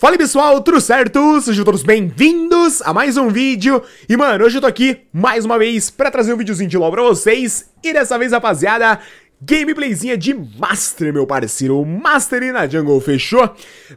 Fala pessoal, tudo certo? Sejam todos bem-vindos a mais um vídeo E mano, hoje eu tô aqui mais uma vez pra trazer um videozinho de LOL pra vocês E dessa vez, rapaziada, Gameplayzinha de Master, meu parceiro, Master na Jungle, fechou?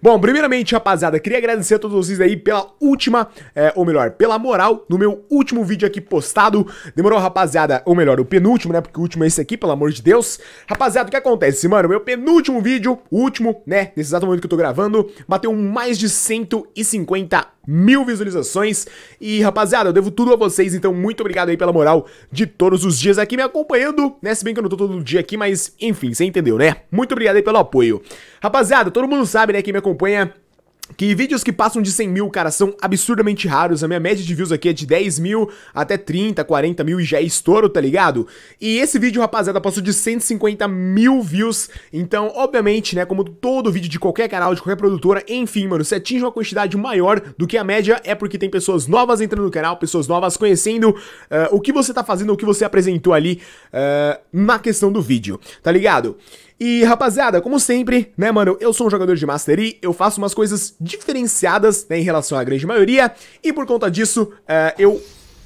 Bom, primeiramente, rapaziada, queria agradecer a todos vocês aí pela última, é, ou melhor, pela moral no meu último vídeo aqui postado. Demorou, rapaziada, ou melhor, o penúltimo, né, porque o último é esse aqui, pelo amor de Deus. Rapaziada, o que acontece, mano? Meu penúltimo vídeo, o último, né, nesse exato momento que eu tô gravando, bateu mais de 150 mil visualizações. E, rapaziada, eu devo tudo a vocês, então muito obrigado aí pela moral de todos os dias aqui me acompanhando, né, se bem que eu não tô todo dia aqui aqui, mas enfim, você entendeu, né? Muito obrigado aí pelo apoio. Rapaziada, todo mundo sabe, né, que me acompanha que vídeos que passam de 100 mil, cara, são absurdamente raros. A minha média de views aqui é de 10 mil até 30, 40 mil e já é estouro, tá ligado? E esse vídeo, rapaziada, passou de 150 mil views. Então, obviamente, né, como todo vídeo de qualquer canal, de qualquer produtora, enfim, mano, se atinge uma quantidade maior do que a média, é porque tem pessoas novas entrando no canal, pessoas novas conhecendo uh, o que você tá fazendo, o que você apresentou ali uh, na questão do vídeo, tá ligado? E rapaziada, como sempre, né, mano, eu sou um jogador de Mastery, eu faço umas coisas diferenciadas né, em relação à grande maioria, e por conta disso, uh, eu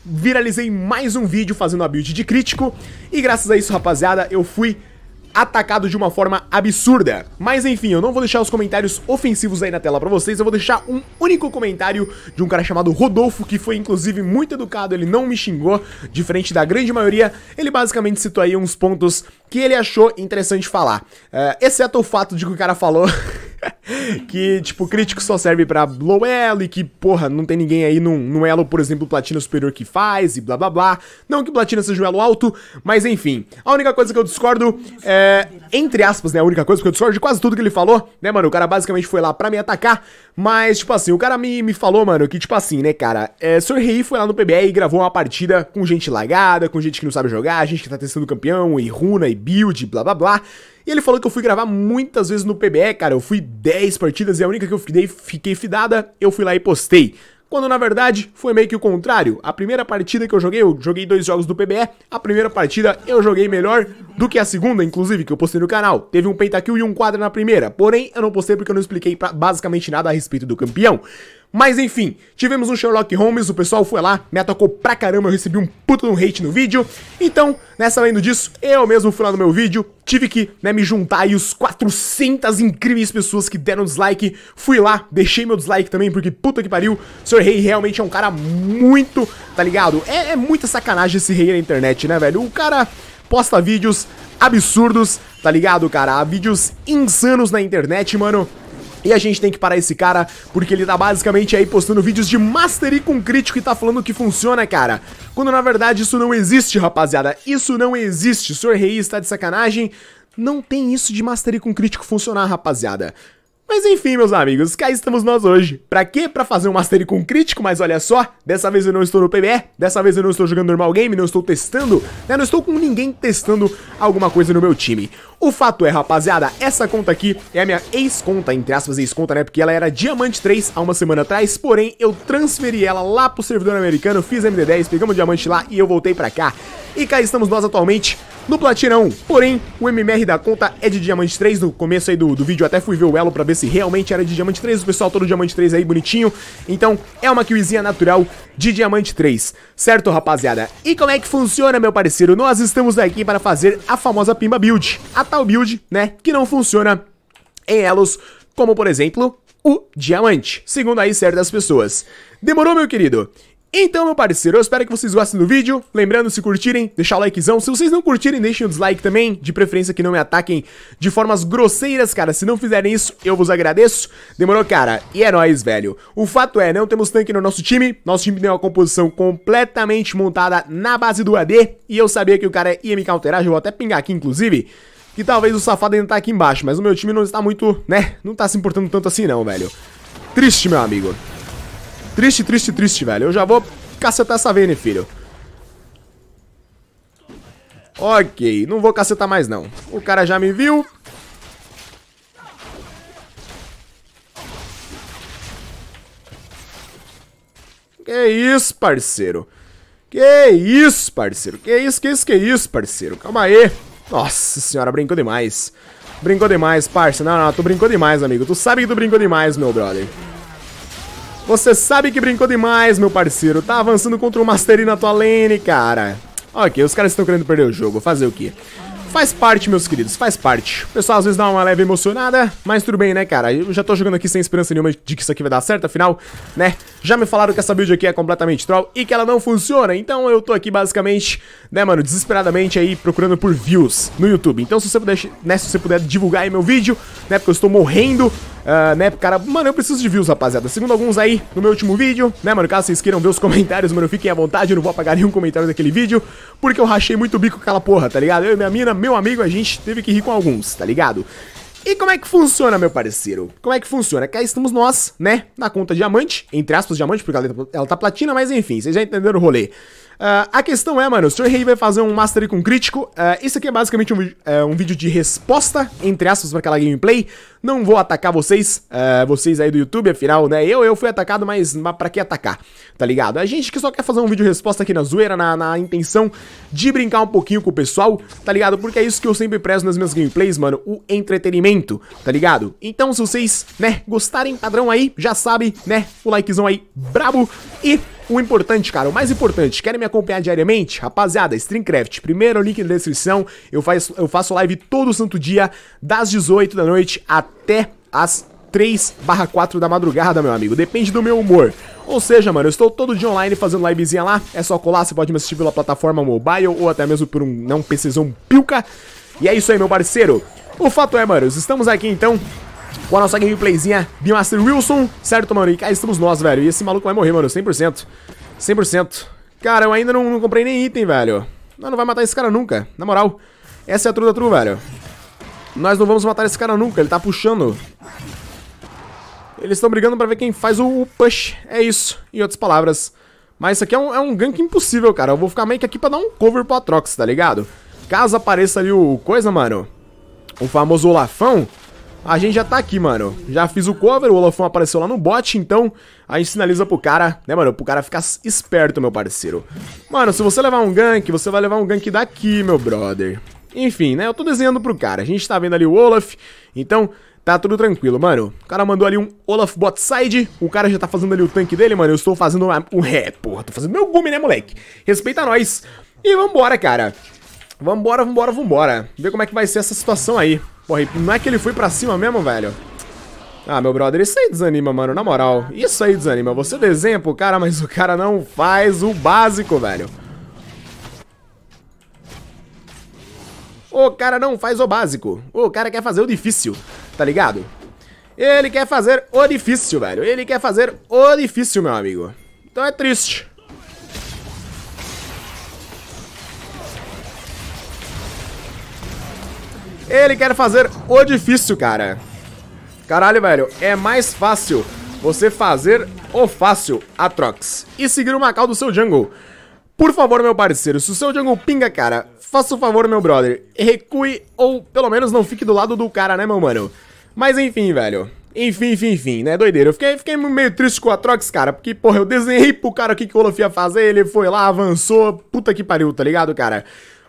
viralizei mais um vídeo fazendo a build de crítico, e graças a isso, rapaziada, eu fui atacado de uma forma absurda. Mas enfim, eu não vou deixar os comentários ofensivos aí na tela pra vocês, eu vou deixar um único comentário de um cara chamado Rodolfo, que foi inclusive muito educado, ele não me xingou, diferente da grande maioria, ele basicamente citou aí uns pontos que ele achou interessante falar, uh, exceto o fato de que o cara falou... que, tipo, crítico só serve pra low elo e que, porra, não tem ninguém aí num, num elo, por exemplo, platina superior que faz e blá blá blá. Não que platina seja um elo alto, mas enfim. A única coisa que eu discordo é. Entre aspas, né? A única coisa que eu discordo de quase tudo que ele falou, né, mano? O cara basicamente foi lá pra me atacar, mas, tipo assim, o cara me, me falou, mano, que, tipo assim, né, cara? É, Sr. Rei foi lá no PBR e gravou uma partida com gente lagada, com gente que não sabe jogar, gente que tá testando campeão e runa e build, blá blá blá. E ele falou que eu fui gravar muitas vezes no PBE, cara. Eu fui 10 partidas e a única que eu fiquei, fiquei fidada, eu fui lá e postei. Quando na verdade foi meio que o contrário. A primeira partida que eu joguei, eu joguei dois jogos do PBE. A primeira partida eu joguei melhor do que a segunda, inclusive, que eu postei no canal. Teve um pentakill e um quadro na primeira. Porém, eu não postei porque eu não expliquei basicamente nada a respeito do campeão. Mas enfim, tivemos um Sherlock Holmes, o pessoal foi lá, me atacou pra caramba, eu recebi um puto um hate no vídeo. Então, nessa lendo disso, eu mesmo fui lá no meu vídeo, tive que né, me juntar aí os 400 incríveis pessoas que deram dislike. Fui lá, deixei meu dislike também, porque puta que pariu, o Sr. Rei realmente é um cara muito, tá ligado? É, é muita sacanagem esse rei na internet, né, velho? O cara posta vídeos absurdos, tá ligado, cara? Vídeos insanos na internet, mano. E a gente tem que parar esse cara, porque ele tá basicamente aí postando vídeos de Mastery com crítico e tá falando que funciona, cara. Quando na verdade isso não existe, rapaziada. Isso não existe. O senhor Rei está de sacanagem. Não tem isso de Mastery com crítico funcionar, rapaziada. Mas enfim, meus amigos, cá estamos nós hoje. Pra quê? Pra fazer um Mastery com crítico, mas olha só, dessa vez eu não estou no PBE, dessa vez eu não estou jogando normal game, não estou testando, né? Não estou com ninguém testando alguma coisa no meu time. O fato é, rapaziada, essa conta aqui é a minha ex-conta, entre aspas, ex-conta, né? Porque ela era Diamante 3 há uma semana atrás, porém eu transferi ela lá pro servidor americano, fiz MD10, pegamos Diamante lá e eu voltei pra cá. E cá estamos nós atualmente no Platina Porém, o MMR da conta é de Diamante 3, no começo aí do, do vídeo eu até fui ver o elo pra ver ver se realmente era de diamante 3. O pessoal todo diamante 3 aí, bonitinho. Então, é uma kiwizinha natural de diamante 3. Certo, rapaziada? E como é que funciona, meu parceiro? Nós estamos aqui para fazer a famosa Pimba Build. A tal build, né, que não funciona em elos, como por exemplo, o diamante, segundo aí certas pessoas. Demorou, meu querido? Então, meu parceiro, eu espero que vocês gostem do vídeo. Lembrando, se curtirem, deixar o likezão. Se vocês não curtirem, deixem o dislike também. De preferência que não me ataquem de formas grosseiras, cara. Se não fizerem isso, eu vos agradeço. Demorou, cara? E é nóis, velho. O fato é, não temos tanque no nosso time. Nosso time tem uma composição completamente montada na base do AD. E eu sabia que o cara ia me counterar. Eu vou até pingar aqui, inclusive. Que talvez o safado ainda tá aqui embaixo. Mas o meu time não está muito, né? Não tá se importando tanto assim, não, velho. Triste, meu amigo. Triste, triste, triste, velho. Eu já vou cacetar essa Vayne, filho. Ok, não vou cacetar mais, não. O cara já me viu. Que isso, parceiro. Que isso, parceiro. Que isso, que isso, que isso, parceiro. Calma aí. Nossa senhora, brincou demais. Brincou demais, parça. Não, não, tu brincou demais, amigo. Tu sabe que tu brincou demais, meu brother. Você sabe que brincou demais, meu parceiro. Tá avançando contra o Mastery na tua lane, cara. Ok, os caras estão querendo perder o jogo. Fazer o quê? Faz parte, meus queridos, faz parte. O pessoal às vezes dá uma leve emocionada, mas tudo bem, né, cara? Eu já tô jogando aqui sem esperança nenhuma de que isso aqui vai dar certo, afinal, né? Já me falaram que essa build aqui é completamente troll e que ela não funciona, então eu tô aqui basicamente, né, mano, desesperadamente aí procurando por views no YouTube. Então se você puder, né, se você puder divulgar aí meu vídeo, né, porque eu estou morrendo uh, né, cara, mano, eu preciso de views, rapaziada. Segundo alguns aí no meu último vídeo, né, mano, caso vocês queiram ver os comentários, mano, fiquem à vontade, eu não vou apagar nenhum comentário daquele vídeo, porque eu rachei muito o bico com aquela porra, tá ligado? Eu e minha mina, meu amigo, a gente teve que rir com alguns, tá ligado? E como é que funciona, meu parceiro? Como é que funciona? Que aí estamos nós, né, na conta diamante, entre aspas diamante, porque ela tá platina, mas enfim, vocês já entenderam o rolê. Uh, a questão é, mano, o Sr. Rei vai fazer um Mastery com crítico. Uh, isso aqui é basicamente um, uh, um vídeo de resposta, entre aspas, pra aquela gameplay. Não vou atacar vocês, ah, vocês aí do YouTube, afinal, né? Eu, eu fui atacado, mas, mas pra que atacar? Tá ligado? A gente que só quer fazer um vídeo resposta aqui na zoeira, na, na intenção de brincar um pouquinho com o pessoal, tá ligado? Porque é isso que eu sempre prezo nas minhas gameplays, mano, o entretenimento, tá ligado? Então, se vocês, né, gostarem padrão aí, já sabe, né, o likezão aí brabo e o importante, cara, o mais importante, querem me acompanhar diariamente? Rapaziada, Streamcraft, primeiro link na descrição. Eu faço, eu faço live todo santo dia, das 18 da noite até as 3 barra 4 da madrugada, meu amigo. Depende do meu humor. Ou seja, mano, eu estou todo dia online fazendo livezinha lá. É só colar, você pode me assistir pela plataforma mobile ou até mesmo por um não PCzão pilca. E é isso aí, meu parceiro. O fato é, mano, estamos aqui então com a nossa gameplayzinha de Master Wilson, certo, mano? E cá estamos nós, velho. E esse maluco vai morrer, mano, 100%. 100%. Cara, eu ainda não, não comprei nem item, velho. Nós não vai matar esse cara nunca, na moral. Essa é a true da true, velho. Nós não vamos matar esse cara nunca, ele tá puxando. Eles estão brigando pra ver quem faz o push, é isso, em outras palavras. Mas isso aqui é um, é um gank impossível, cara. Eu vou ficar meio que aqui pra dar um cover pro Atrox, tá ligado? Caso apareça ali o coisa, mano, o famoso Olafão, a gente já tá aqui, mano. Já fiz o cover, o Olafão apareceu lá no bot, então a gente sinaliza pro cara, né, mano? Pro cara ficar esperto, meu parceiro. Mano, se você levar um gank, você vai levar um gank daqui, meu brother. Enfim, né? Eu tô desenhando pro cara. A gente tá vendo ali o Olaf, então tá tudo tranquilo, mano. O cara mandou ali um Olaf bot side, o cara já tá fazendo ali o tanque dele, mano. Eu estou fazendo o ré, porra. Tô fazendo meu gume, né, moleque? Respeita nós. E vambora, cara. Vambora, vambora, vambora. Ver como é que vai ser essa situação aí. Porra, não é que ele foi pra cima mesmo, velho? Ah, meu brother, isso aí desanima, mano, na moral. Isso aí desanima. Você desenha pro cara, mas o cara não faz o básico, velho. O cara não faz o básico. O cara quer fazer o difícil, tá ligado? Ele quer fazer o difícil, velho. Ele quer fazer o difícil, meu amigo. Então é triste. Ele quer fazer o difícil, cara. Caralho, velho, é mais fácil você fazer o fácil, Atrox, e seguir o Macau do seu jungle. Por favor, meu parceiro, se o seu jungle pinga, cara, faça o favor, meu brother, recue ou pelo menos não fique do lado do cara, né, meu mano? Mas enfim, velho. Enfim, enfim, enfim, né? Doideira. Eu fiquei, fiquei meio triste com o Atrox, cara, porque, porra, eu desenhei pro cara o que, que o Olof ia fazer, ele foi lá, avançou, puta que pariu, tá ligado, cara?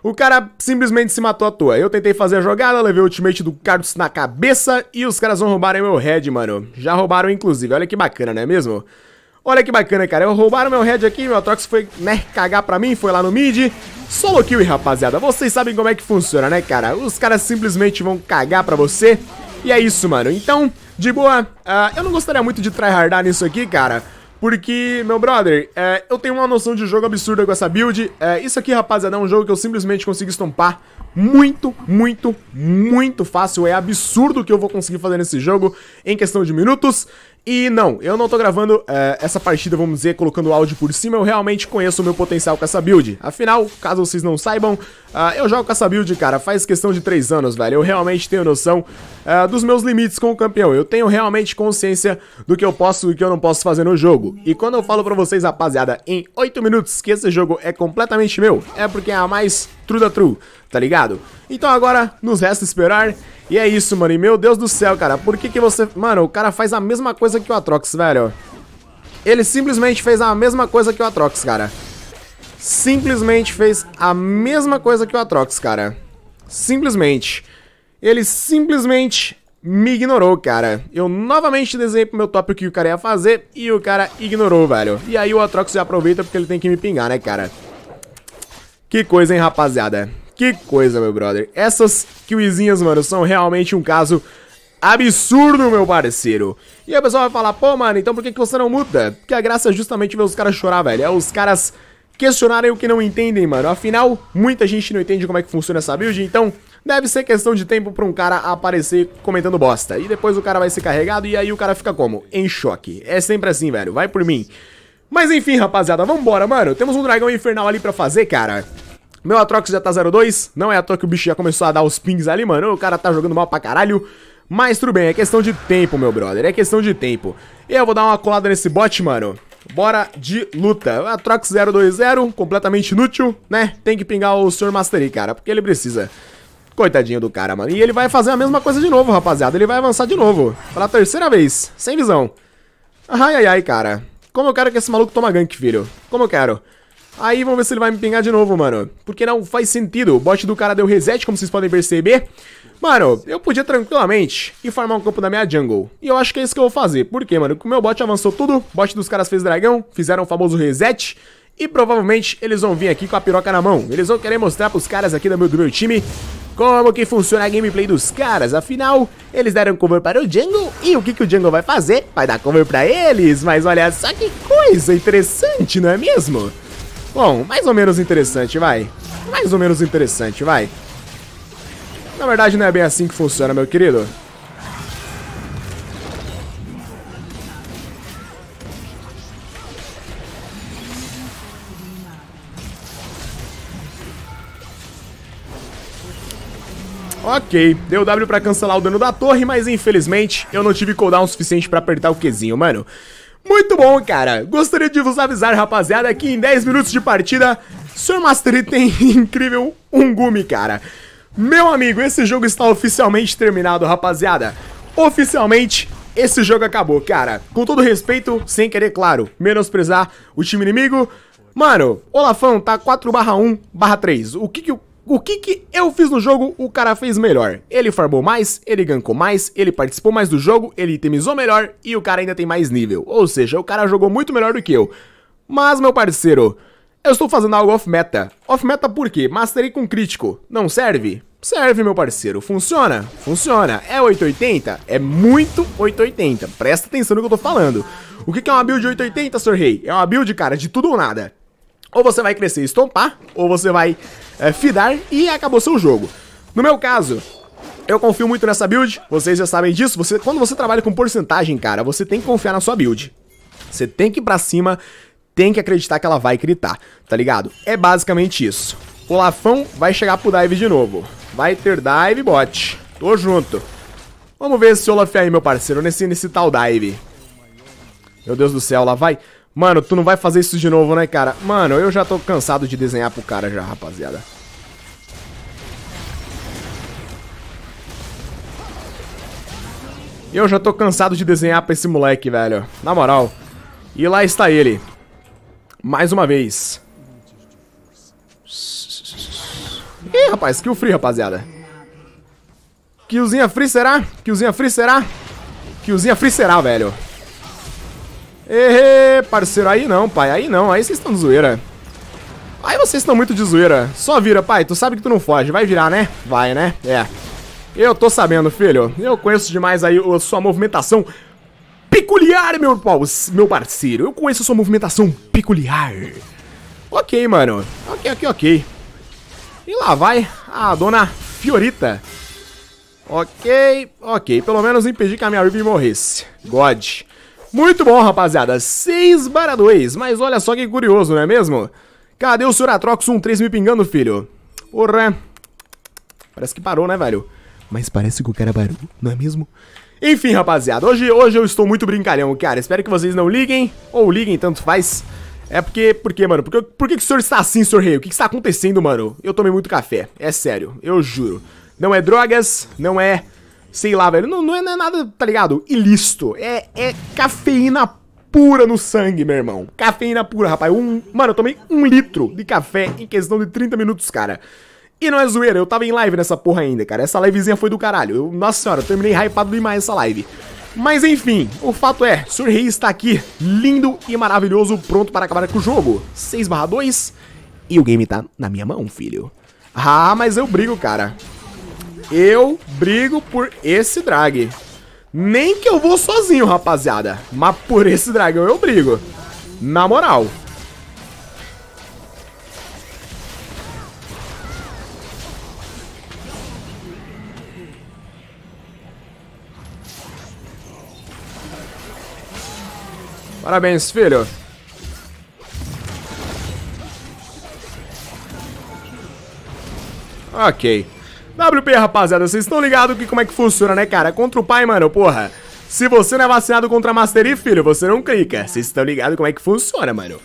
O cara simplesmente se matou à toa. Eu tentei fazer a jogada, levei o ultimate do Carlos na cabeça e os caras vão roubarem meu head, mano. Já roubaram, inclusive. Olha que bacana, não é mesmo? Olha que bacana, cara. Eu roubaram meu head aqui, meu Atrox foi, né, cagar pra mim, foi lá no mid. Solo kill, rapaziada. Vocês sabem como é que funciona, né, cara? Os caras simplesmente vão cagar pra você. E é isso, mano. Então, de boa, uh, eu não gostaria muito de tryhardar nisso aqui, cara. Porque, meu brother, é, eu tenho uma noção de jogo absurda com essa build. É, isso aqui, rapaziada, é um jogo que eu simplesmente consigo estompar muito, muito, muito fácil. É absurdo o que eu vou conseguir fazer nesse jogo em questão de minutos. E não, eu não tô gravando é, essa partida, vamos dizer, colocando o áudio por cima, eu realmente conheço o meu potencial com essa build. Afinal, caso vocês não saibam, uh, eu jogo com essa build, cara, faz questão de 3 anos, velho. Eu realmente tenho noção uh, dos meus limites com o campeão. Eu tenho realmente consciência do que eu posso e que eu não posso fazer no jogo. E quando eu falo pra vocês, rapaziada, em 8 minutos que esse jogo é completamente meu, é porque é a mais true da true tá ligado? Então agora nos resta esperar. E é isso, mano. E meu Deus do céu, cara. Por que que você... Mano, o cara faz a mesma coisa que o Atrox, velho. Ele simplesmente fez a mesma coisa que o Atrox, cara. Simplesmente fez a mesma coisa que o Atrox, cara. Simplesmente. Ele simplesmente me ignorou, cara. Eu novamente desenhei pro meu top o que o cara ia fazer e o cara ignorou, velho. E aí o Atrox já aproveita porque ele tem que me pingar, né, cara? Que coisa, hein, rapaziada. Que coisa, meu brother. Essas kiwizinhas, mano, são realmente um caso absurdo, meu parceiro. E aí o pessoal vai falar, pô, mano, então por que, que você não muda? Porque a graça é justamente ver os caras chorar, velho. É os caras questionarem o que não entendem, mano. Afinal, muita gente não entende como é que funciona essa build, então deve ser questão de tempo pra um cara aparecer comentando bosta. E depois o cara vai ser carregado e aí o cara fica como? Em choque. É sempre assim, velho. Vai por mim. Mas enfim, rapaziada, vambora, mano. Temos um dragão infernal ali pra fazer, cara. Meu Atrox já tá 02, não é à toa que o bicho já começou a dar os pings ali, mano. O cara tá jogando mal pra caralho. Mas tudo bem, é questão de tempo, meu brother, é questão de tempo. E eu vou dar uma colada nesse bot, mano. Bora de luta. Atrox 020, completamente inútil, né? Tem que pingar o Sr. Mastery, cara, porque ele precisa. Coitadinho do cara, mano. E ele vai fazer a mesma coisa de novo, rapaziada. Ele vai avançar de novo. Pela terceira vez, sem visão. Ai, ai, ai, cara. Como eu quero que esse maluco toma gank, filho. Como eu quero. Aí vamos ver se ele vai me pingar de novo, mano. Porque não faz sentido. O bot do cara deu reset, como vocês podem perceber. Mano, eu podia tranquilamente ir farmar um campo da minha jungle. E eu acho que é isso que eu vou fazer. Por quê, mano? O meu bot avançou tudo. O bot dos caras fez dragão. Fizeram o famoso reset. E provavelmente eles vão vir aqui com a piroca na mão. Eles vão querer mostrar pros caras aqui do meu, do meu time como que funciona a gameplay dos caras. Afinal, eles deram cover para o Jungle e o que, que o Jungle vai fazer? Vai dar cover para eles, mas olha só que coisa interessante, não é mesmo? Bom, mais ou menos interessante, vai. Mais ou menos interessante, vai. Na verdade, não é bem assim que funciona, meu querido. Ok, deu W pra cancelar o dano da torre, mas infelizmente eu não tive cooldown suficiente pra apertar o Qzinho, mano. Muito bom, cara. Gostaria de vos avisar, rapaziada, que em 10 minutos de partida, Sr. Mastery tem incrível um gume, cara. Meu amigo, esse jogo está oficialmente terminado, rapaziada. Oficialmente, esse jogo acabou, cara. Com todo respeito, sem querer, claro, menosprezar o time inimigo. Mano, Olafão tá 4 barra 1 barra 3. O que que o o que que eu fiz no jogo, o cara fez melhor. Ele farmou mais, ele gankou mais, ele participou mais do jogo, ele itemizou melhor e o cara ainda tem mais nível. Ou seja, o cara jogou muito melhor do que eu. Mas, meu parceiro, eu estou fazendo algo off-meta. Off-meta por quê? Masterei com crítico. Não serve? Serve, meu parceiro. Funciona? Funciona. É 880? É muito 880. Presta atenção no que eu tô falando. O que é uma build 880, Sr. Rei? É uma build, cara, de tudo ou nada. Ou você vai crescer e estompar, ou você vai é, fidar e acabou seu jogo. No meu caso, eu confio muito nessa build, vocês já sabem disso. Você, quando você trabalha com porcentagem, cara, você tem que confiar na sua build. Você tem que ir pra cima, tem que acreditar que ela vai gritar, tá ligado? É basicamente isso. O Lafão vai chegar pro dive de novo. Vai ter dive bot. Tô junto. Vamos ver se o Olaf aí, meu parceiro, nesse, nesse tal dive. Meu Deus do céu, lá vai. Mano, tu não vai fazer isso de novo, né, cara? Mano, eu já tô cansado de desenhar pro cara já, rapaziada. Eu já tô cansado de desenhar pra esse moleque, velho. Na moral. E lá está ele. Mais uma vez. Ih, rapaz, kill free, rapaziada. Killzinha free será? Killzinha free será? Killzinha free será, velho. Ê, parceiro, aí não, pai, aí não, aí vocês estão de zoeira. Aí vocês estão muito de zoeira. Só vira, pai, tu sabe que tu não foge. Vai virar, né? Vai, né? É. Eu tô sabendo, filho. Eu conheço demais aí a sua movimentação peculiar, meu, meu parceiro. Eu conheço a sua movimentação peculiar. Ok, mano. Ok, ok, ok. E lá vai a dona Fiorita. Ok, ok. Pelo menos impedi que a minha Ruby morresse. God. Muito bom, rapaziada. 6 para 2. Mas olha só que curioso, não é mesmo? Cadê o Suratrox 13 me pingando, filho? Porra. Parece que parou, né, velho? Mas parece que o cara parou, não é mesmo? Enfim, rapaziada, hoje, hoje eu estou muito brincalhão, cara. Espero que vocês não liguem, ou liguem, tanto faz. É porque, por quê, mano? Porque, por que, que o senhor está assim, Sr. rei? O que, que está acontecendo, mano? Eu tomei muito café, é sério, eu juro. Não é drogas, não é sei lá, velho. Não, é, não, é, nada, tá ligado? Ilícito. É, é cafeína pura no sangue, meu irmão. Cafeína pura, rapaz. Um, mano, eu tomei um litro de café em questão de 30 minutos, cara. E não é zoeira, eu tava em live nessa porra ainda, cara. Essa livezinha foi do caralho. Eu, nossa senhora, eu terminei hypado demais essa live. Mas enfim, o fato é, Surrei está aqui, lindo e maravilhoso, pronto para acabar com o jogo. 6 2 e o game tá na minha mão, filho. Ah, mas eu brigo, cara eu brigo por esse drag. Nem que eu vou sozinho, rapaziada. Mas por esse dragão eu brigo. Na moral. Parabéns, filho. Ok. WP, rapaziada, vocês estão ligados que como é que funciona, né, cara? Contra o pai, mano, porra. Se você não é vacinado contra a Mastery, filho, você não clica. Vocês estão ligados como é que funciona, mano.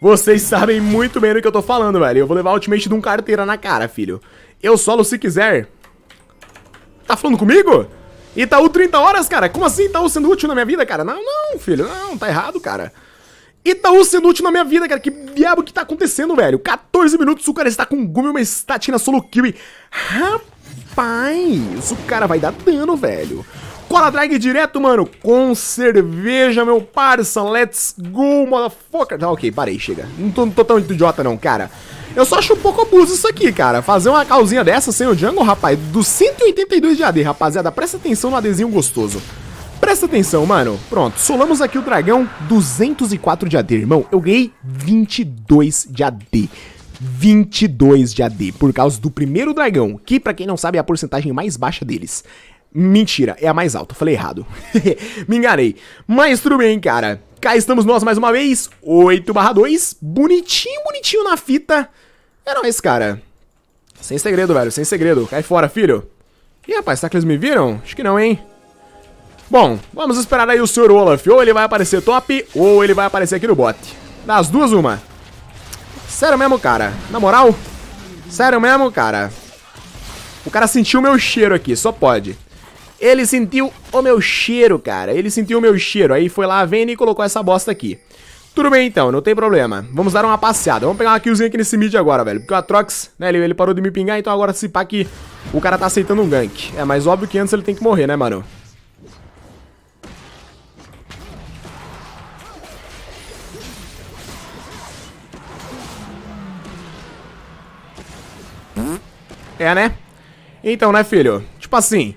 Vocês sabem muito bem do que eu tô falando, velho. Eu vou levar o ultimate de um carteira na cara, filho. Eu solo se quiser. Tá falando comigo? Itaú 30 horas, cara? Como assim Itaú sendo útil na minha vida, cara? Não, não, filho. Não, tá errado, cara. Itaú sendo útil na minha vida, cara. Que diabo que tá acontecendo, velho? 14 minutos, o cara está com gume, uma estatina, solo kill. Rapaz! Pai, o cara vai dar dano, velho. Cola drag direto, mano. Com cerveja, meu parça. Let's go, motherfucker. Tá, ok, parei, chega. Não tô, não tô tão idiota não, cara. Eu só acho um pouco abuso isso aqui, cara. Fazer uma calzinha dessa sem o jungle, rapaz. Dos 182 de AD, rapaziada. Presta atenção no ADzinho gostoso. Presta atenção, mano. Pronto, solamos aqui o dragão. 204 de AD, irmão. Eu ganhei 22 de AD. 22 de AD por causa do primeiro dragão, que para quem não sabe é a porcentagem mais baixa deles. Mentira, é a mais alta, falei errado. Me enganei. Mas tudo bem, cara. Cá estamos nós mais uma vez, 8/2, bonitinho, bonitinho na fita. É nóis, cara. Sem segredo, velho, sem segredo. Cai fora, filho. Ih, rapaz, será que eles me viram? Acho que não, hein? Bom, vamos esperar aí o Sr. Olaf. Ou ele vai aparecer top, ou ele vai aparecer aqui no bot. Das duas, uma. Sério mesmo, cara? Na moral? Sério mesmo, cara? O cara sentiu o meu cheiro aqui, só pode. Ele sentiu o meu cheiro, cara. Ele sentiu o meu cheiro. Aí foi lá vendo e colocou essa bosta aqui. Tudo bem então, não tem problema. Vamos dar uma passeada. Vamos pegar uma killzinha aqui nesse mid agora, velho. Porque o Atrox, né, ele, ele parou de me pingar, então agora se pá que o cara tá aceitando um gank. É, mais óbvio que antes ele tem que morrer, né, mano? É, né? Então, né, filho? Tipo assim,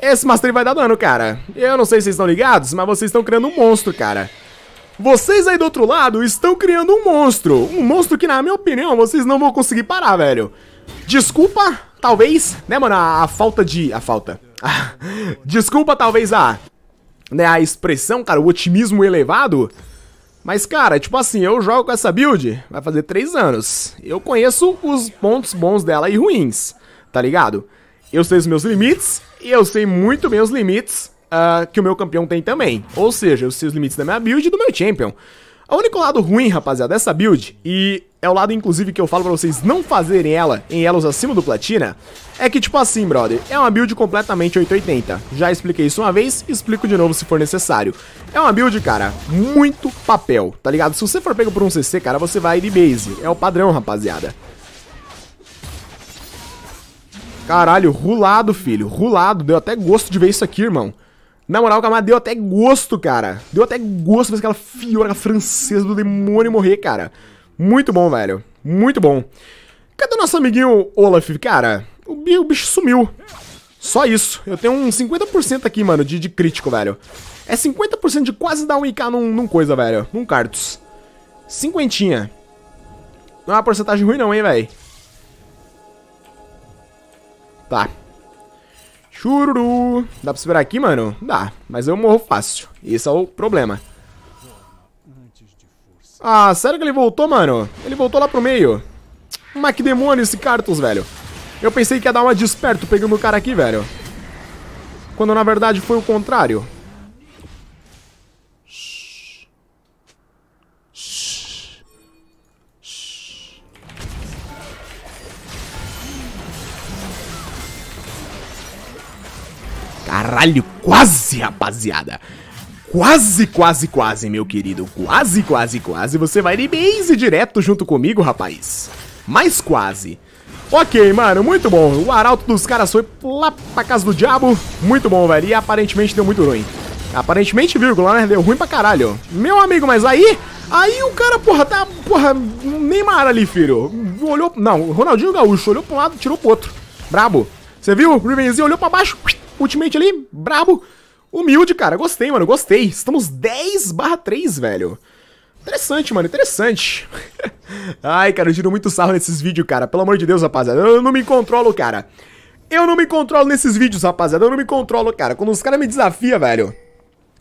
esse Mastery vai dar dano, cara. Eu não sei se vocês estão ligados, mas vocês estão criando um monstro, cara. Vocês aí do outro lado estão criando um monstro. Um monstro que, na minha opinião, vocês não vão conseguir parar, velho. Desculpa, talvez, né, mano, a, a falta de... A falta. Desculpa, talvez, a... Né, a expressão, cara, o otimismo elevado mas, cara, tipo assim, eu jogo com essa build, vai fazer 3 anos. Eu conheço os pontos bons dela e ruins, tá ligado? Eu sei os meus limites, e eu sei muito bem os limites uh, que o meu campeão tem também. Ou seja, eu sei os limites da minha build e do meu champion. O único lado ruim, rapaziada, dessa build, e é o lado, inclusive, que eu falo pra vocês não fazerem ela em elos acima do platina, é que, tipo assim, brother, é uma build completamente 880. Já expliquei isso uma vez, explico de novo se for necessário. É uma build, cara, muito papel, tá ligado? Se você for pego por um CC, cara, você vai de base. É o padrão, rapaziada. Caralho, rulado, filho, rulado. Deu até gosto de ver isso aqui, irmão. Na moral, Camar deu até gosto, cara. Deu até gosto ver aquela fiora francesa do demônio morrer, cara. Muito bom, velho. Muito bom. Cadê o nosso amiguinho Olaf? Cara, o, bicho sumiu. Só isso. Eu tenho um 50% aqui, mano, de, de, crítico, velho. É 50% de quase dar um IK num, num coisa, velho. Num cartos Cinquentinha. Não é uma porcentagem ruim não, hein, velho. Tá. Chururu. Dá pra segurar aqui, mano? Dá, mas eu morro fácil. Esse é o problema. Ah, sério que ele voltou, mano? Ele voltou lá pro meio. Mas que demônio esse Cartus, velho. Eu pensei que ia dar uma desperto pegando o cara aqui, velho. Quando na verdade foi o contrário. Caralho, quase, rapaziada. Quase, quase, quase, meu querido. Quase, quase, quase. Você vai de base direto junto comigo, rapaz. Mas quase. Ok, mano, muito bom. O arauto dos caras foi lá pra casa do diabo. Muito bom, velho. E aparentemente deu muito ruim. Aparentemente, vírgula, né? Deu ruim pra caralho. Meu amigo, mas aí... Aí o cara, porra, tá... Porra, Neymar ali, filho. Olhou... Não, Ronaldinho Gaúcho olhou pra um lado, tirou pro outro. Brabo. Você viu? Rivenzinho olhou pra baixo... Ultimate ali, brabo. Humilde, cara. Gostei, mano. Gostei. Estamos 10 3, velho. Interessante, mano. Interessante. Ai, cara, eu tiro muito sarro nesses vídeos, cara. Pelo amor de Deus, rapaziada. Eu não me controlo, cara. Eu não me controlo nesses vídeos, rapaziada. Eu não me controlo, cara. Quando os caras me desafiam, velho,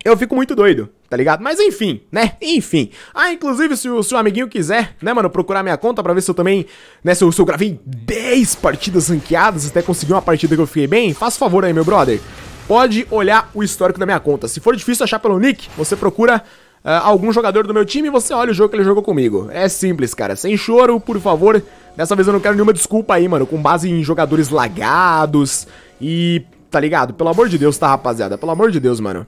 eu fico muito doido tá ligado? Mas enfim, né? Enfim. Ah, inclusive, se o seu amiguinho quiser, né, mano, procurar minha conta pra ver se eu também, né, se eu, se eu gravei 10 partidas ranqueadas, até conseguir uma partida que eu fiquei bem, faça favor aí, meu brother. Pode olhar o histórico da minha conta. Se for difícil achar pelo nick, você procura uh, algum jogador do meu time e você olha o jogo que ele jogou comigo. É simples, cara. Sem choro, por favor. Dessa vez eu não quero nenhuma desculpa aí, mano, com base em jogadores lagados e tá ligado? Pelo amor de Deus, tá, rapaziada? Pelo amor de Deus, mano.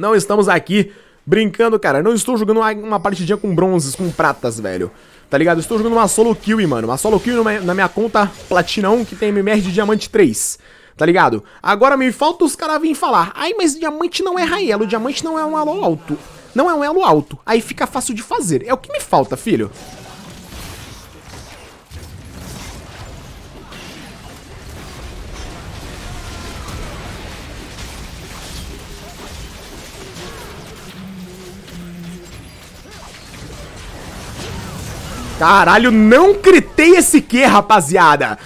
Não estamos aqui brincando, cara. Não estou jogando uma, partidinha com bronzes, com pratas, velho. Tá ligado? Estou jogando uma solo kill, mano. Uma solo kill na minha conta platinão, que tem MMR de diamante 3. Tá ligado? Agora me falta os caras virem falar. Ai, mas diamante não é raielo. diamante não é um elo alto. Não é um elo alto. Aí fica fácil de fazer. É o que me falta, filho. Caralho, não critei esse Q, rapaziada.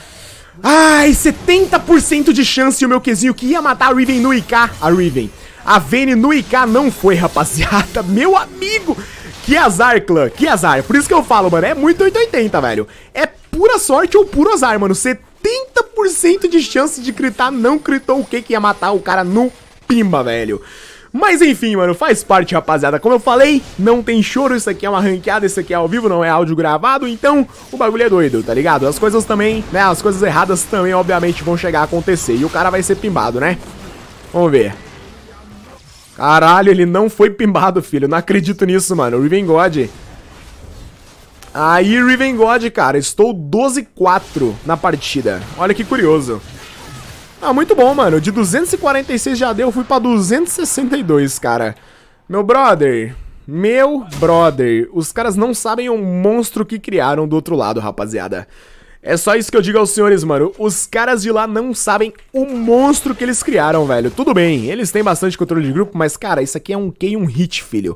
Ai, 70% de chance o meu Qzinho que ia matar a Riven no IK. A Riven. A Vayne no IK não foi, rapaziada. Meu amigo. Que azar, clã. Que azar. Por isso que eu falo, mano. É muito 880, velho. É pura sorte ou puro azar, mano. 70% de chance de critar não critou o que que ia matar o cara no pimba, velho. Mas enfim, mano, faz parte, rapaziada. Como eu falei, não tem choro, isso aqui é uma ranqueada, isso aqui é ao vivo, não é áudio gravado, então o bagulho é doido, tá ligado? As coisas também, né, as coisas erradas também, obviamente, vão chegar a acontecer. E o cara vai ser pimbado, né? Vamos ver. Caralho, ele não foi pimbado, filho. Não acredito nisso, mano. Riven God. Aí, Riven God, cara. Estou 12-4 na partida. Olha que curioso. Ah, muito bom, mano. De 246 já deu, eu fui pra 262, cara. Meu brother, meu brother, os caras não sabem o monstro que criaram do outro lado, rapaziada. É só isso que eu digo aos senhores, mano. Os caras de lá não sabem o monstro que eles criaram, velho. Tudo bem, eles têm bastante controle de grupo, mas, cara, isso aqui é um K e um hit, filho.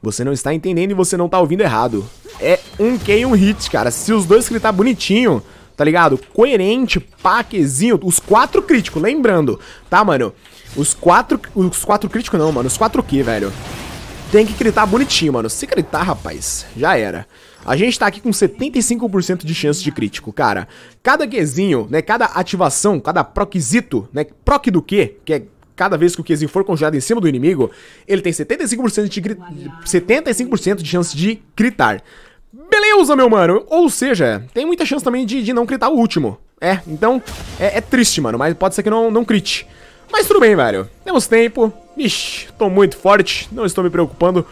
Você não está entendendo e você não está ouvindo errado. É um K e um hit, cara. Se os dois gritar bonitinho, tá ligado? Coerente, paquezinho, os quatro críticos, lembrando, tá, mano? Os quatro, os quatro críticos não, mano, os quatro que, velho? Tem que gritar bonitinho, mano. Se gritar, rapaz, já era. A gente tá aqui com 75% de chance de crítico, cara. Cada quezinho né, cada ativação, cada proquisito né, proc do que, que é cada vez que o Qzinho for congelado em cima do inimigo, ele tem 75% de, 75 de chance de gritar. Beleza, meu mano. Ou seja, tem muita chance também de, de não critar o último. É, então é, é, triste, mano, mas pode ser que não, não crite. Mas tudo bem, velho. Temos tempo. Ixi, tô muito forte. Não estou me preocupando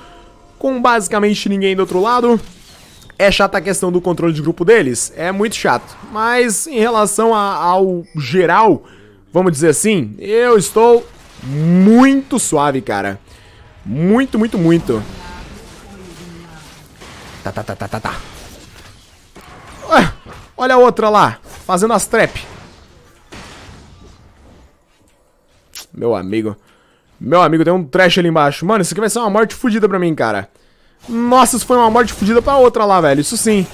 com basicamente ninguém do outro lado. É chata a questão do controle de grupo deles? É muito chato. Mas em relação a, ao geral, vamos dizer assim, eu estou muito suave, cara. Muito, muito, muito. Tá, tá, tá, tá, tá, tá. olha a outra lá, fazendo as trap. Meu amigo. Meu amigo, tem um trash ali embaixo. Mano, isso aqui vai ser uma morte fodida pra mim, cara. Nossa, isso foi uma morte fodida pra outra lá, velho. Isso sim.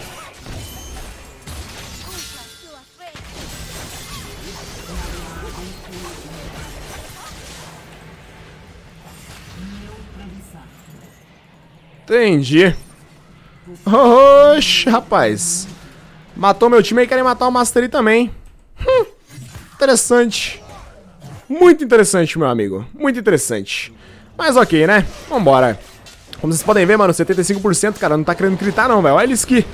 Entendi. Oxe, rapaz. Matou meu time e querem matar o Mastery também. Hum, interessante. Muito interessante, meu amigo. Muito interessante. Mas ok, né? Vambora. Como vocês podem ver, mano, 75%, cara, não tá querendo gritar não, velho. Olha eles que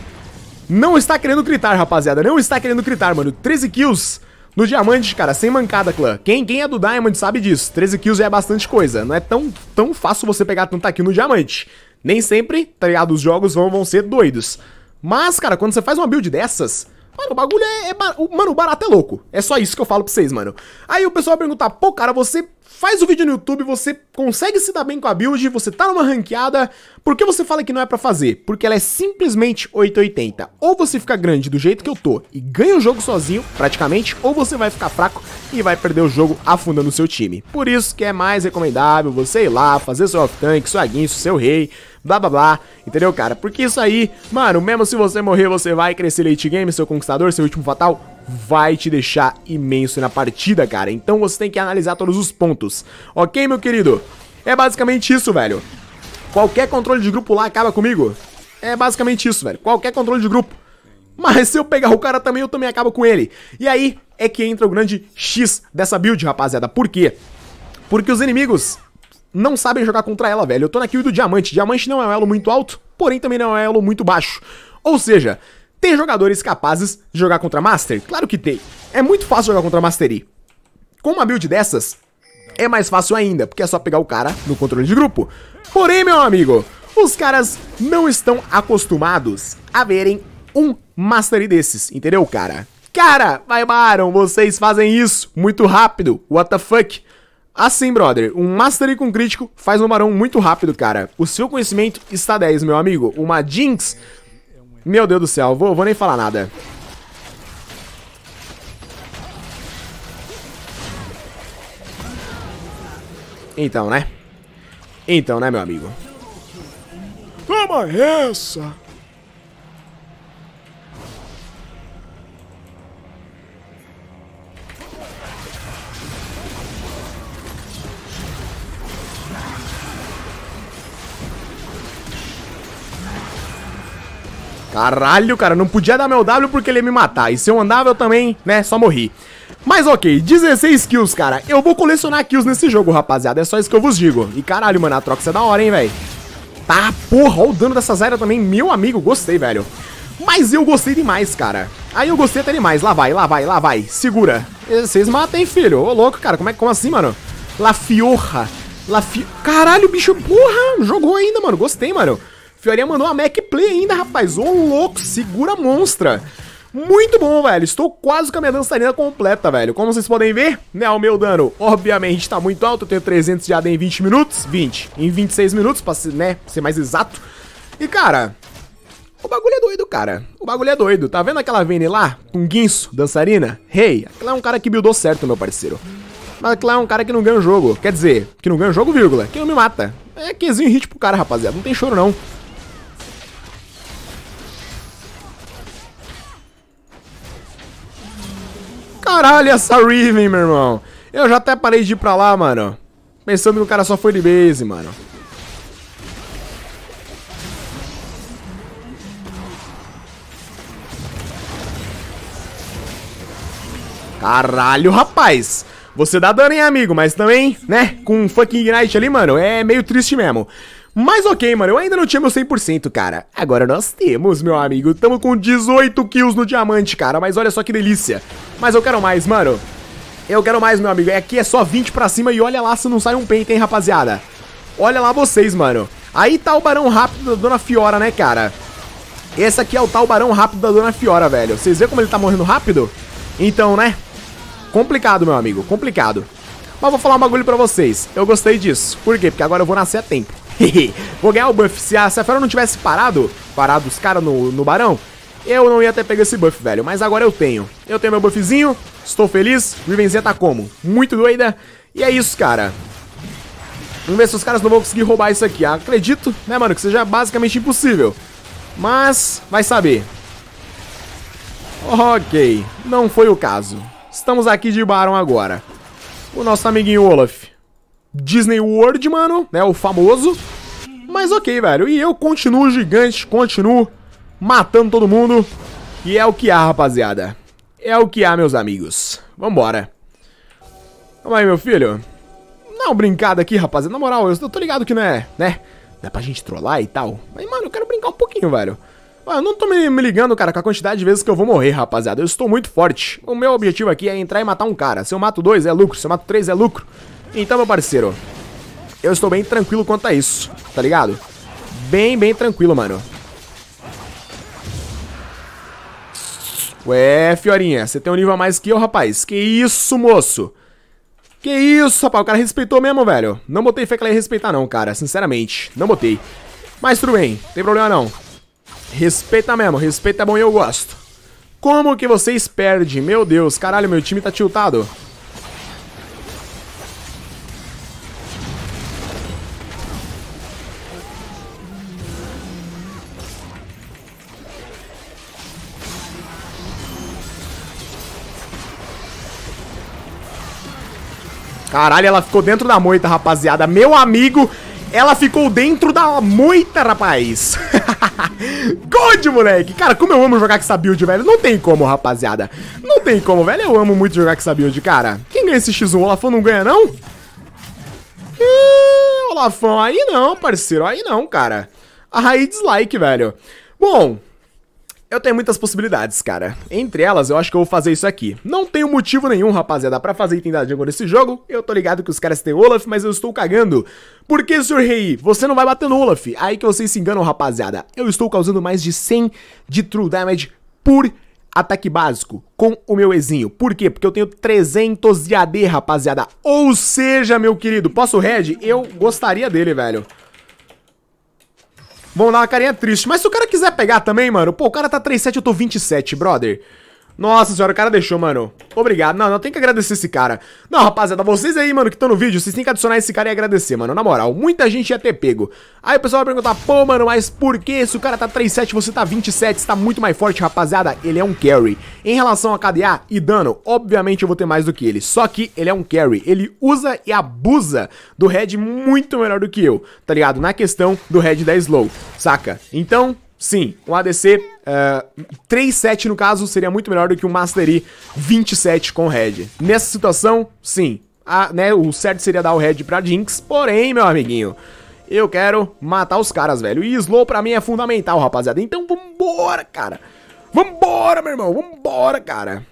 não está querendo gritar, rapaziada. Não está querendo gritar, mano. 13 kills no diamante, cara, sem mancada, clã. Quem, quem é do Diamond sabe disso. 13 kills é bastante coisa. Não é tão, tão fácil você pegar tanta kill no diamante. Nem sempre, tá ligado? Os jogos vão, vão ser doidos. Mas, cara, quando você faz uma build dessas, Mano, o bagulho é, é bar... Mano, o barato é louco. É só isso que eu falo pra vocês, mano. Aí o pessoal vai perguntar, pô, cara, você faz o vídeo no YouTube, você consegue se dar bem com a build, você tá numa ranqueada, por que você fala que não é pra fazer? Porque ela é simplesmente 880. Ou você fica grande do jeito que eu tô e ganha o jogo sozinho, praticamente, ou você vai ficar fraco e vai perder o jogo afundando o seu time. Por isso que é mais recomendável você ir lá, fazer seu off-tank, sua guincho, seu rei, blá blá blá, entendeu, cara? Porque isso aí, mano, mesmo se você morrer, você vai crescer late game, seu conquistador, seu último fatal, vai te deixar imenso na partida, cara. Então você tem que analisar todos os pontos, ok, meu querido? É basicamente isso, velho. Qualquer controle de grupo lá acaba comigo. É basicamente isso, velho. Qualquer controle de grupo. Mas se eu pegar o cara também, eu também acabo com ele. E aí é que entra o grande X dessa build, rapaziada. Por quê? Porque os inimigos não sabem jogar contra ela, velho. Eu tô na kill do Diamante. Diamante não é um elo muito alto, porém também não é um elo muito baixo. Ou seja, tem jogadores capazes de jogar contra Master? Claro que tem. É muito fácil jogar contra Mastery. Com uma build dessas, é mais fácil ainda, porque é só pegar o cara no controle de grupo. Porém, meu amigo, os caras não estão acostumados a verem um Mastery desses, entendeu, cara? Cara, vai Baron, vocês fazem isso muito rápido, what the fuck? Assim, brother, um Mastery com crítico faz um barão muito rápido, cara. O seu conhecimento está 10, meu amigo. Uma Jinx... Meu Deus do céu, vou, vou nem falar nada. Então, né? Então, né, meu amigo? Toma essa! Caralho, cara, não podia dar meu W porque ele ia me matar. E se eu andava, eu também, né, só morri. Mas ok, 16 kills, cara. Eu vou colecionar kills nesse jogo, rapaziada. É só isso que eu vos digo. E caralho, mano, a troca é da hora, hein, velho. Tá, porra, olha o dano dessas áreas também. Meu amigo, gostei, velho. Mas eu gostei demais, cara. Aí eu gostei até demais. Lá vai, lá vai, lá vai. Segura. Eh, vocês matem, filho. Ô, louco, cara. Como é como assim, mano? La Fiorra. La fi... Caralho, bicho, porra. Jogou ainda, mano. Gostei, mano. Fiorinha mandou uma Mac Play ainda, rapaz. Ô, louco, segura monstra. Muito bom, velho. Estou quase com a minha dançarina completa, velho. Como vocês podem ver, né, o meu dano, obviamente, está muito alto. Eu tenho 300 de AD em 20 minutos. 20. Em 26 minutos, pra ser, né, ser mais exato. E, cara, o bagulho é doido, cara. O bagulho é doido. Tá vendo aquela Vayne lá? Com guinço, dançarina? Rei, hey, aquela é um cara que buildou certo, meu parceiro. Mas aquela é um cara que não ganha o jogo. Quer dizer, que não ganha o jogo, vírgula. Que não me mata. É quezinho hit pro cara, rapaziada. Não tem choro, não. caralho essa Riven, meu irmão. Eu já até parei de ir pra lá, mano. Pensando que o cara só foi de base, mano. Caralho, rapaz. Você dá dano, hein, amigo? Mas também, né? Com um fucking Ignite ali, mano, é meio triste mesmo. Mas ok, mano, eu ainda não tinha meu 100%, cara. Agora nós temos, meu amigo. Tamo com 18 kills no diamante, cara. Mas olha só que delícia. Mas eu quero mais, mano. Eu quero mais, meu amigo. Aqui é, é só 20 pra cima e olha lá se não sai um peito, hein, rapaziada. Olha lá vocês, mano. Aí tá o barão rápido da Dona Fiora, né, cara? Esse aqui é o tal barão rápido da Dona Fiora, velho. Vocês viram como ele tá morrendo rápido? Então, né? Complicado, meu amigo. Complicado. Mas vou falar um bagulho pra vocês. Eu gostei disso. Por quê? Porque agora eu vou nascer a tempo. vou ganhar o buff. Se a, se Fera não tivesse parado, parado os caras no, no barão, eu não ia até pegar esse buff, velho. Mas agora eu tenho. Eu tenho meu buffzinho. Estou feliz. Rivenzinha tá como? Muito doida. E é isso, cara. Vamos ver se os caras não vão conseguir roubar isso aqui. Acredito, né, mano, que seja basicamente impossível. Mas, vai saber. Ok, não foi o caso. Estamos aqui de Baron agora o nosso amiguinho Olaf. Disney World, mano, né? O famoso. Mas ok, velho. E eu continuo gigante, continuo matando todo mundo. E é o que há, rapaziada. É o que há, meus amigos. Vambora. Vamos aí, meu filho. Dá uma brincada aqui, rapaziada. Na moral, eu tô ligado que não é, né? Dá é pra gente trollar e tal. Mas, mano, eu quero brincar um pouquinho, velho. Ah, eu não tô me ligando, cara, com a quantidade de vezes que eu vou morrer, rapaziada. Eu estou muito forte. O meu objetivo aqui é entrar e matar um cara. Se eu mato dois, é lucro. Se eu mato três, é lucro. Então, meu parceiro, eu estou bem tranquilo quanto a isso, tá ligado? Bem, bem tranquilo, mano. Ué, Fiorinha, você tem um nível a mais que eu, rapaz. Que isso, moço? Que isso, rapaz. O cara respeitou mesmo, velho. Não botei fé que ela ia respeitar, não, cara. Sinceramente, não botei. Mas tudo bem, não tem problema não. Respeita mesmo, respeita é bom e eu gosto. Como que vocês perdem? Meu Deus, caralho, meu time tá tiltado. Caralho, ela ficou dentro da moita, rapaziada. Meu amigo, ela ficou dentro da moita, rapaz. God, moleque. Cara, como eu amo jogar com essa build, velho. Não tem como, rapaziada. Não tem como, velho. Eu amo muito jogar com essa build, cara. Quem ganha esse X1? O Olafão não ganha, não? Ih, Olafão, aí não, parceiro. Aí não, cara. Aí dislike, velho. Bom, eu tenho muitas possibilidades, cara. Entre elas, eu acho que eu vou fazer isso aqui. Não tenho motivo nenhum, rapaziada, pra fazer item da jungle nesse jogo. Eu tô ligado que os caras têm Olaf, mas eu estou cagando. Por que, Sr. Rei? Você não vai bater no Olaf. Aí que vocês se enganam, rapaziada. Eu estou causando mais de 100 de True Damage por ataque básico com o meu Ezinho. Por quê? Porque eu tenho 300 de AD, rapaziada. Ou seja, meu querido, posso red? Eu gostaria dele, velho. Vamos lá, uma carinha triste. Mas se o cara quiser pegar também, mano, pô, o cara tá 37, eu tô 27, brother. Nossa senhora, o cara deixou, mano. Obrigado. Não, não, tem que agradecer esse cara. Não, rapaziada, vocês aí, mano, que estão no vídeo, vocês têm que adicionar esse cara e agradecer, mano. Na moral, muita gente ia ter pego. Aí o pessoal vai perguntar, pô, mano, mas por que se o cara tá 37, você tá 27, está muito mais forte, rapaziada? Ele é um carry. Em relação a KDA e dano, obviamente eu vou ter mais do que ele. Só que ele é um carry. Ele usa e abusa do head muito melhor do que eu, tá ligado? Na questão do head da slow, saca? Então, Sim, um ADC uh, 3-7 no caso seria muito melhor do que um Mastery 27 com Red. Nessa situação, sim, a, né, o certo seria dar o Red pra Jinx, porém, meu amiguinho, eu quero matar os caras, velho. E Slow pra mim é fundamental, rapaziada. Então vambora, cara. Vambora, meu irmão, vambora, cara.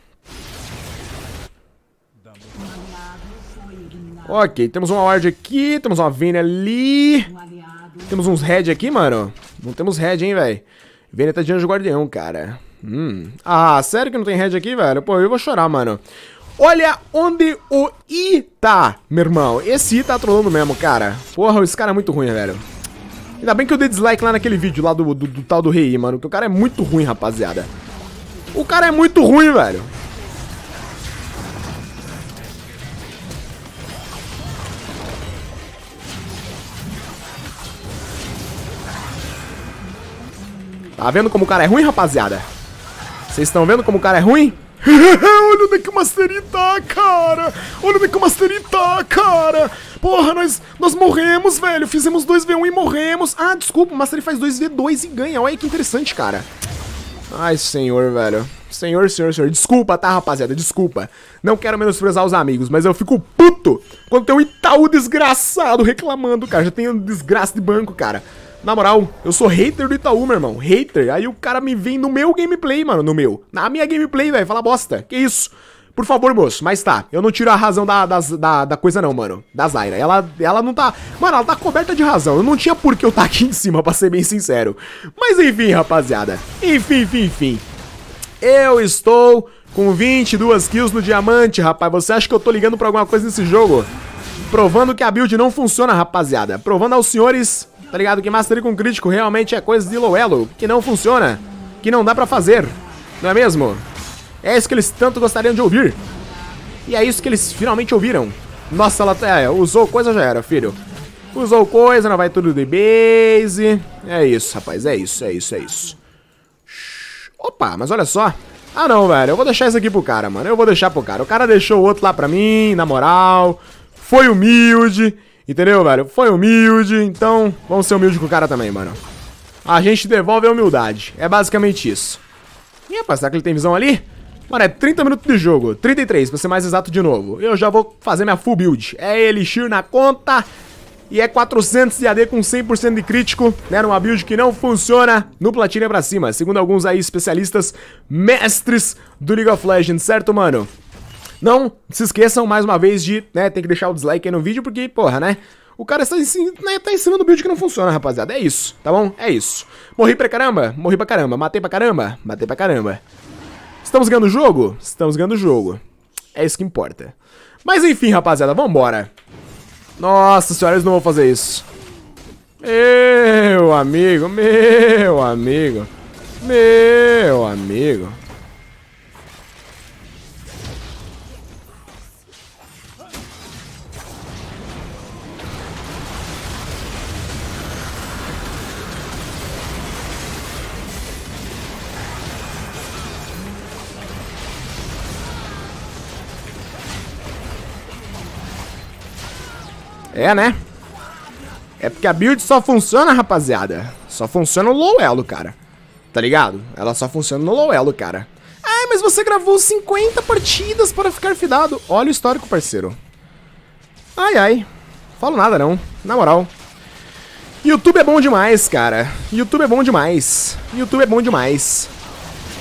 Ok, temos uma Ward aqui, temos uma Vayne ali. Temos uns Red aqui, mano. Não temos red, hein, velho. Veneta de Anjo Guardião, cara. Hum. Ah, sério que não tem red aqui, velho? Pô, eu vou chorar, mano. Olha onde o I tá, meu irmão. Esse I tá trolando mesmo, cara. Porra, esse cara é muito ruim, velho. Ainda bem que eu dei dislike lá naquele vídeo lá do, do, do tal do rei, mano. Que o cara é muito ruim, rapaziada. O cara é muito ruim, velho. Tá vendo como o cara é ruim, rapaziada? Vocês estão vendo como o cara é ruim? Olha onde é que o Mastery tá, cara! Olha onde é que o Mastery tá, cara! Porra, nós, nós morremos, velho! Fizemos 2v1 e morremos! Ah, desculpa, o Mastery faz 2v2 e ganha. Olha que interessante, cara. Ai, senhor, velho. Senhor, senhor, senhor. Desculpa, tá, rapaziada? Desculpa. Não quero menosprezar os amigos, mas eu fico puto quando tem um Itaú desgraçado reclamando, cara. Já tem um desgraça de banco, cara. Na moral, eu sou hater do Itaú, meu irmão. Hater. Aí o cara me vem no meu gameplay, mano. No meu. Na minha gameplay, velho. Fala bosta. Que isso? Por favor, moço, mas tá. Eu não tiro a razão da, da, da, da coisa, não, mano. Da Zaira. Ela, ela não tá. Mano, ela tá coberta de razão. Eu não tinha por que eu tá aqui em cima, pra ser bem sincero. Mas enfim, rapaziada. Enfim, enfim, enfim. Eu estou com 22 kills no diamante, rapaz. Você acha que eu tô ligando pra alguma coisa nesse jogo? Provando que a build não funciona, rapaziada. Provando aos senhores Tá ligado? Que mastery com crítico realmente é coisa de low que não funciona, que não dá pra fazer, não é mesmo? É isso que eles tanto gostariam de ouvir. E é isso que eles finalmente ouviram. Nossa, ela tá- é, usou coisa já era, filho. Usou coisa, não vai tudo de base. É isso, rapaz, é isso, é isso, é isso. Opa, mas olha só. Ah não, velho, eu vou deixar isso aqui pro cara, mano. Eu vou deixar pro cara. O cara deixou o outro lá pra mim, na moral. Foi humilde. Entendeu, velho? Foi humilde, então vamos ser humilde com o cara também, mano. A gente devolve a humildade. É basicamente isso. Ih, rapaz, será que ele tem visão ali? Mano, é 30 minutos de jogo. 33, pra ser mais exato de novo. Eu já vou fazer minha full build. É Elixir na conta. E é 400 de AD com 100% de crítico, né? Numa build que não funciona no Platina pra cima. Segundo alguns aí especialistas, mestres do League of Legends, certo, mano? Não se esqueçam mais uma vez de, né, tem que deixar o dislike aí no vídeo, porque, porra, né? O cara está em, né, tá em cima do build que não funciona, rapaziada. É isso, tá bom? É isso. Morri pra caramba? Morri pra caramba. Matei pra caramba? Matei pra caramba. Estamos ganhando o jogo? Estamos ganhando o jogo. É isso que importa. Mas enfim, rapaziada, vambora. Nossa senhora, eles não vão fazer isso. Meu amigo, meu amigo. Meu amigo. É, né? É porque a build só funciona, rapaziada. Só funciona no low elo, cara. Tá ligado? Ela só funciona no low elo, cara. Ah, mas você gravou 50 partidas para ficar fidado. Olha o histórico, parceiro. Ai, ai. Falo nada, não. Na moral. YouTube é bom demais, cara. YouTube é bom demais. YouTube é bom demais.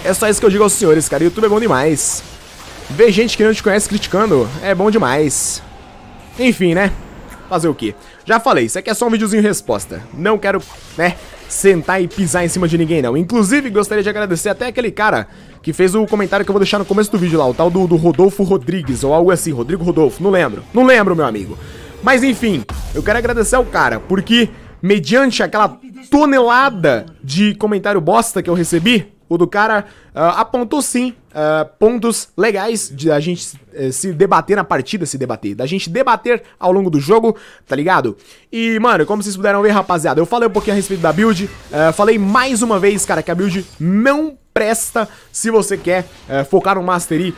É só isso que eu digo aos senhores, cara. YouTube é bom demais. Ver gente que não te conhece criticando é bom demais. Enfim, né? Fazer o quê? Já falei, isso aqui é só um videozinho resposta. Não quero, né, sentar e pisar em cima de ninguém, não. Inclusive, gostaria de agradecer até aquele cara que fez o comentário que eu vou deixar no começo do vídeo lá, o tal do, do Rodolfo Rodrigues, ou algo assim, Rodrigo Rodolfo, não lembro. Não lembro, meu amigo. Mas enfim, eu quero agradecer ao cara, porque mediante aquela tonelada de comentário bosta que eu recebi, o do cara uh, apontou sim uh, pontos legais de a gente uh, se debater na partida, se debater, da gente debater ao longo do jogo, tá ligado? E, mano, como vocês puderam ver, rapaziada, eu falei um pouquinho a respeito da build, eh, falei mais uma vez, cara, que a build não presta se você quer eh, focar no Mastery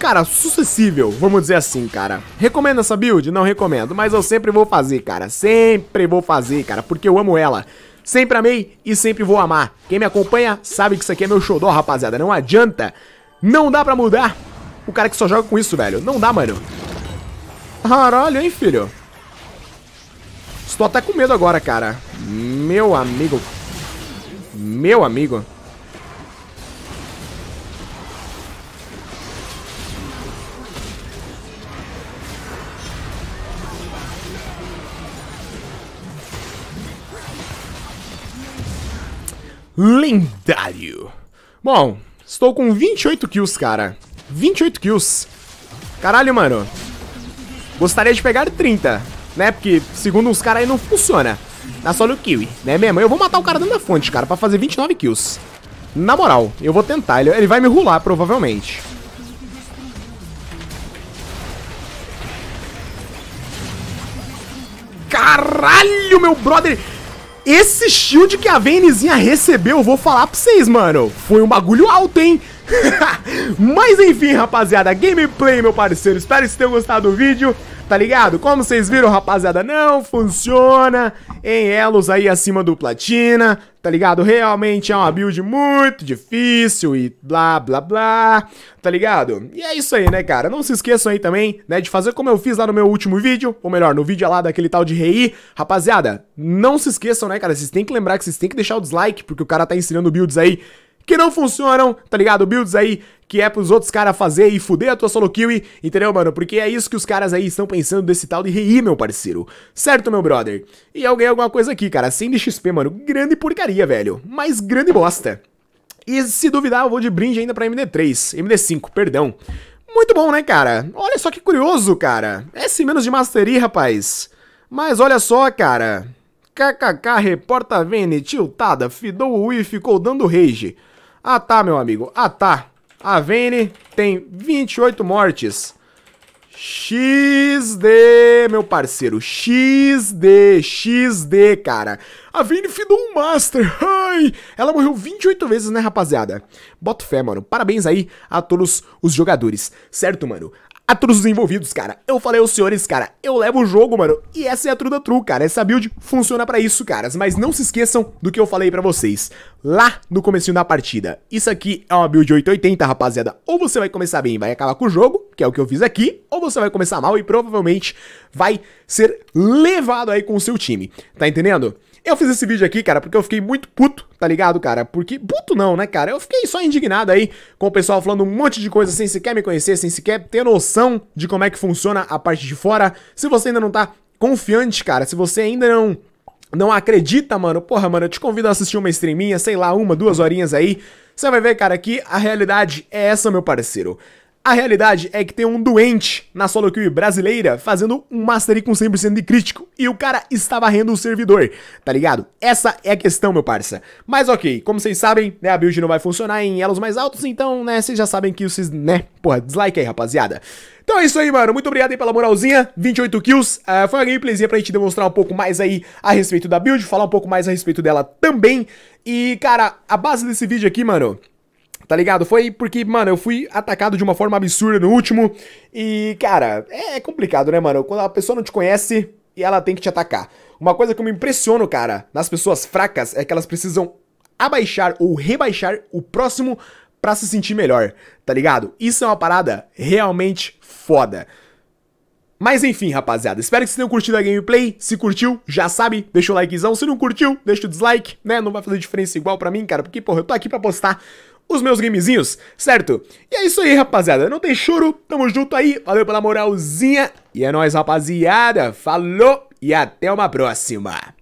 cara, sucessível, vamos dizer assim, cara. Recomendo essa build? Não recomendo, mas eu sempre vou fazer, cara. Sempre vou fazer, cara, porque eu amo ela. Sempre amei e sempre vou amar. Quem me acompanha sabe que isso aqui é meu show, do rapaziada. Não adianta. Não dá pra mudar o cara que só joga com isso, velho. Não dá, mano. Caralho, hein, filho. Estou até com medo agora, cara. Meu amigo. Meu amigo. lendário. Bom, estou com 28 kills, cara. 28 kills. Caralho, mano. Gostaria de pegar 30, né? Porque segundo os caras aí não funciona. Dá tá só no Kiwi, né mesmo? Eu vou matar o cara dentro da fonte, cara, pra fazer 29 kills. Na moral, eu vou tentar. Ele, ele vai me rular, provavelmente. Caralho, meu brother! Esse shield que a Vaynezinha recebeu, eu vou falar pra vocês, mano. Foi um bagulho alto, hein? Mas enfim, rapaziada, gameplay, meu parceiro. Espero que vocês tenham gostado do vídeo, tá ligado? Como vocês viram, rapaziada, não funciona em elos aí acima do platina, tá ligado? Realmente é uma build muito difícil e blá, blá, blá, tá ligado? E é isso aí, né, cara? Não se esqueçam aí também, né, de fazer como eu fiz lá no meu último vídeo, ou melhor, no vídeo lá daquele tal de rei. Rapaziada, não se esqueçam, né, cara? Vocês têm que lembrar que vocês têm que deixar o dislike, porque o cara tá ensinando builds aí que não funcionam, tá ligado? Builds aí que é pros outros caras fazer e fuder a tua solo kill, entendeu, mano? Porque é isso que os caras aí estão pensando desse tal de rei, meu parceiro. Certo, meu brother? E eu ganhei alguma coisa aqui, cara. 100 de XP, mano. Grande porcaria, velho. Mas grande bosta. E se duvidar, eu vou de brinde ainda pra MD3. MD5, perdão. Muito bom, né, cara? Olha só que curioso, cara. S menos de Mastery, rapaz. Mas olha só, cara. KKK reporta Vene tiltada, fidou o Wii e ficou dando rage. Ah tá, meu amigo. Ah tá. A Vayne tem 28 mortes. XD, meu parceiro. XD, XD, cara. A Vayne fidou um Master. Ai, ela morreu 28 vezes, né, rapaziada? Bota fé, mano. Parabéns aí a todos os jogadores. Certo, mano? a todos os envolvidos, cara. Eu falei aos senhores, cara, eu levo o jogo, mano. E essa é a Truda True, cara. Essa build funciona pra isso, caras. Mas não se esqueçam do que eu falei pra vocês lá no começo da partida. Isso aqui é uma build 880, rapaziada. Ou você vai começar bem e vai acabar com o jogo, que é o que eu fiz aqui, ou você vai começar mal e provavelmente vai ser levado aí com o seu time. Tá entendendo? Eu fiz esse vídeo aqui, cara, porque eu fiquei muito puto, tá ligado, cara? Porque. Puto não, né, cara? Eu fiquei só indignado aí com o pessoal falando um monte de coisa sem sequer me conhecer, sem sequer ter noção de como é que funciona a parte de fora. Se você ainda não tá confiante, cara, se você ainda não não acredita, mano, porra, mano, eu te convido a assistir uma streaminha, sei lá, uma, duas horinhas aí. Você vai ver, cara, que a realidade é essa, meu parceiro. A realidade é que tem um doente na solo queue brasileira fazendo um mastery com 100% de crítico e o cara está varrendo o servidor, tá ligado? Essa é a questão, meu parça. Mas ok, como vocês sabem, né, a build não vai funcionar em elos mais altos, então, né, vocês já sabem que vocês, né, porra, dislike aí, rapaziada. Então é isso aí, mano. Muito obrigado aí pela moralzinha. 28 kills. Uh, foi uma gameplayzinha pra gente demonstrar um pouco mais aí a respeito da build, falar um pouco mais a respeito dela também. E, cara, a base desse vídeo aqui, mano... Tá ligado? Foi porque, mano, eu fui atacado de uma forma absurda no último. E, cara, é, é complicado, né, mano? Quando a pessoa não te conhece e ela tem que te atacar. Uma coisa que eu me impressiono, cara, nas pessoas fracas é que elas precisam abaixar ou rebaixar o próximo para se sentir melhor, tá ligado? Isso é uma parada realmente foda. Mas enfim, rapaziada, espero que vocês tenham curtido a gameplay. Se curtiu, já sabe, deixa o likezão. Se não curtiu, deixa o dislike, né? Não vai fazer diferença igual pra mim, cara, porque, porra, eu tô aqui pra postar os meus gamezinhos, certo? E é isso aí, rapaziada. Não tem choro, tamo junto aí. Valeu pela moralzinha. E é nóis, rapaziada. Falou e até uma próxima.